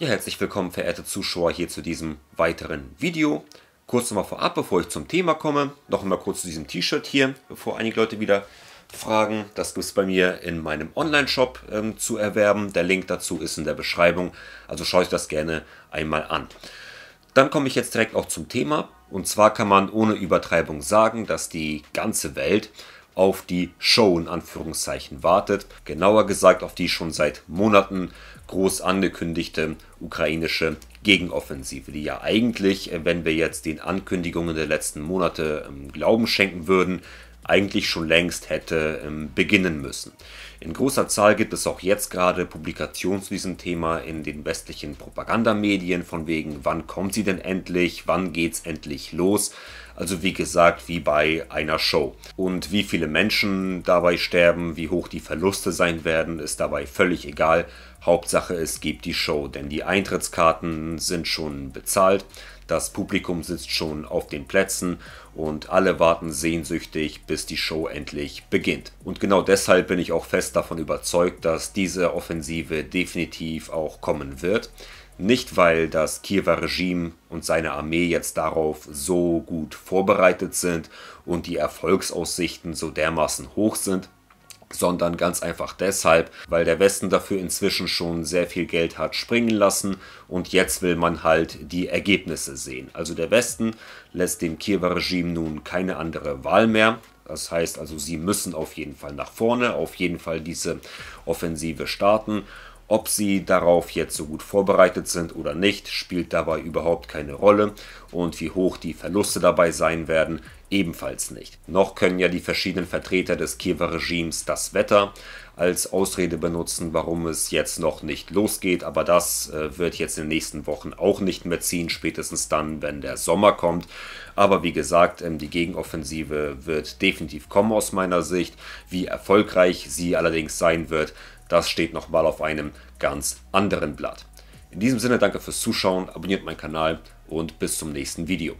Ja, herzlich willkommen, verehrte Zuschauer, hier zu diesem weiteren Video. Kurz nochmal vorab, bevor ich zum Thema komme, noch einmal kurz zu diesem T-Shirt hier, bevor einige Leute wieder fragen. Das gibt es bei mir in meinem Online-Shop ähm, zu erwerben. Der Link dazu ist in der Beschreibung, also schaue ich das gerne einmal an. Dann komme ich jetzt direkt auch zum Thema. Und zwar kann man ohne Übertreibung sagen, dass die ganze Welt auf die Show in Anführungszeichen wartet. Genauer gesagt auf die schon seit Monaten groß angekündigte ukrainische Gegenoffensive, die ja eigentlich, äh, wenn wir jetzt den Ankündigungen der letzten Monate ähm, Glauben schenken würden, eigentlich schon längst hätte ähm, beginnen müssen. In großer Zahl gibt es auch jetzt gerade Publikationen zu diesem Thema in den westlichen Propagandamedien, von wegen, wann kommt sie denn endlich, wann geht's endlich los. Also wie gesagt, wie bei einer Show. Und wie viele Menschen dabei sterben, wie hoch die Verluste sein werden, ist dabei völlig egal. Hauptsache, es gibt die Show, denn die Eintrittskarten sind schon bezahlt, das Publikum sitzt schon auf den Plätzen und alle warten sehnsüchtig, bis die Show endlich beginnt. Und genau deshalb bin ich auch fest davon überzeugt, dass diese Offensive definitiv auch kommen wird. Nicht, weil das Kiewer Regime und seine Armee jetzt darauf so gut vorbereitet sind und die Erfolgsaussichten so dermaßen hoch sind, sondern ganz einfach deshalb, weil der Westen dafür inzwischen schon sehr viel Geld hat springen lassen und jetzt will man halt die Ergebnisse sehen. Also der Westen lässt dem Kiewer Regime nun keine andere Wahl mehr. Das heißt also, sie müssen auf jeden Fall nach vorne, auf jeden Fall diese Offensive starten ob sie darauf jetzt so gut vorbereitet sind oder nicht, spielt dabei überhaupt keine Rolle und wie hoch die Verluste dabei sein werden, ebenfalls nicht. Noch können ja die verschiedenen Vertreter des Kiewer Regimes das Wetter als Ausrede benutzen, warum es jetzt noch nicht losgeht, aber das äh, wird jetzt in den nächsten Wochen auch nicht mehr ziehen, spätestens dann, wenn der Sommer kommt. Aber wie gesagt, ähm, die Gegenoffensive wird definitiv kommen aus meiner Sicht. Wie erfolgreich sie allerdings sein wird, das steht nochmal auf einem ganz anderen Blatt. In diesem Sinne danke fürs Zuschauen, abonniert meinen Kanal und bis zum nächsten Video.